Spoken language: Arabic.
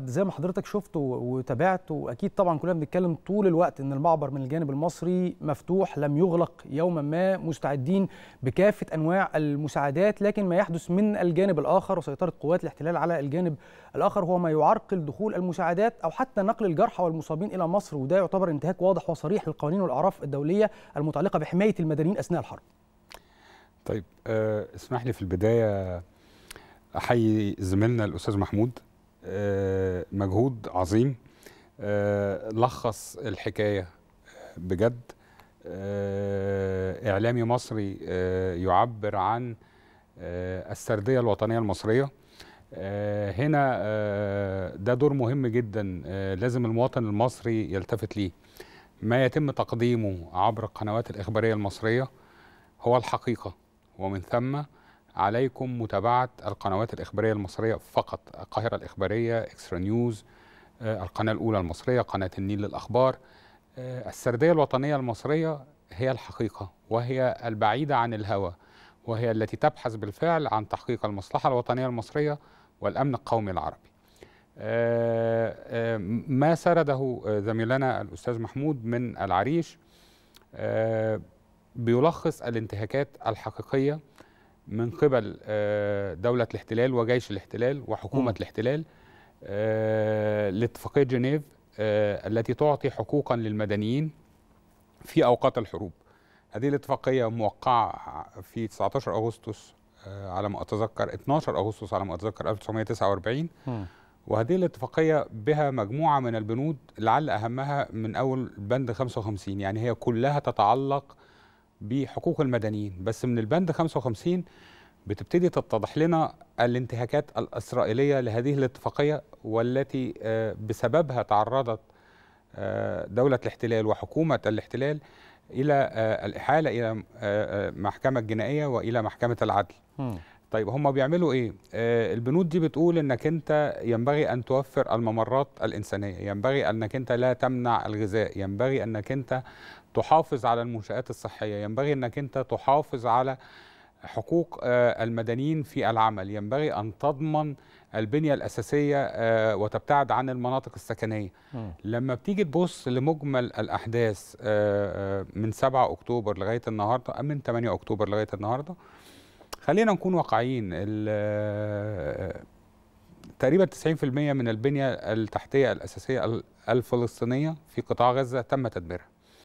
زي ما حضرتك شفت وتابعت واكيد طبعا كلنا بنتكلم طول الوقت ان المعبر من الجانب المصري مفتوح لم يغلق يوما ما مستعدين بكافه انواع المساعدات لكن ما يحدث من الجانب الاخر وسيطره قوات الاحتلال على الجانب الاخر هو ما يعرقل دخول المساعدات او حتى نقل الجرحى والمصابين الى مصر وده يعتبر انتهاك واضح وصريح للقوانين والاعراف الدوليه المتعلقه بحمايه المدنيين اثناء الحرب. طيب آه، اسمح لي في البدايه احيي زميلنا الاستاذ محمود آه، مجهود عظيم آه، لخص الحكايه آه، بجد اعلامي مصري يعبر عن السرديه الوطنيه المصريه هنا ده دور مهم جدا لازم المواطن المصري يلتفت ليه ما يتم تقديمه عبر القنوات الإخبارية المصرية هو الحقيقة ومن ثم عليكم متابعة القنوات الإخبارية المصرية فقط القاهرة الإخبارية إكسترا نيوز آه، القناة الأولى المصرية قناة النيل للأخبار آه، السردية الوطنية المصرية هي الحقيقة وهي البعيدة عن الهوى وهي التي تبحث بالفعل عن تحقيق المصلحة الوطنية المصرية والأمن القومي العربي آه، ما سرده زميلنا الأستاذ محمود من العريش بيلخص الانتهاكات الحقيقية من قبل آه، دولة الاحتلال وجيش الاحتلال وحكومة م. الاحتلال آه، لاتفاقية جنيف آه، التي تعطي حقوقا للمدنيين في أوقات الحروب هذه الاتفاقية موقعة في 19 أغسطس على ما أتذكر 12 أغسطس على ما أتذكر 1949 م. وهذه الاتفاقية بها مجموعة من البنود لعل أهمها من أول بند 55 يعني هي كلها تتعلق بحقوق المدنيين بس من البند 55 بتبتدي تتضح لنا الانتهاكات الإسرائيلية لهذه الاتفاقية والتي آه، بسببها تعرضت آه، دولة الاحتلال وحكومة الاحتلال إلى آه، الإحالة إلى محكمة جنائية وإلى محكمة العدل طيب هم بيعملوا ايه آه البنود دي بتقول انك انت ينبغي ان توفر الممرات الانسانيه ينبغي انك انت لا تمنع الغذاء ينبغي انك انت تحافظ على المنشات الصحيه ينبغي انك انت تحافظ على حقوق آه المدنيين في العمل ينبغي ان تضمن البنيه الاساسيه آه وتبتعد عن المناطق السكنيه م. لما بتيجي تبص لمجمل الاحداث آه، آه، من 7 اكتوبر لغايه النهارده آه، من 8 اكتوبر لغايه النهارده خلينا نكون واقعيين تقريبا 90% من البنيه التحتيه الاساسيه الفلسطينيه في قطاع غزه تم تدميرها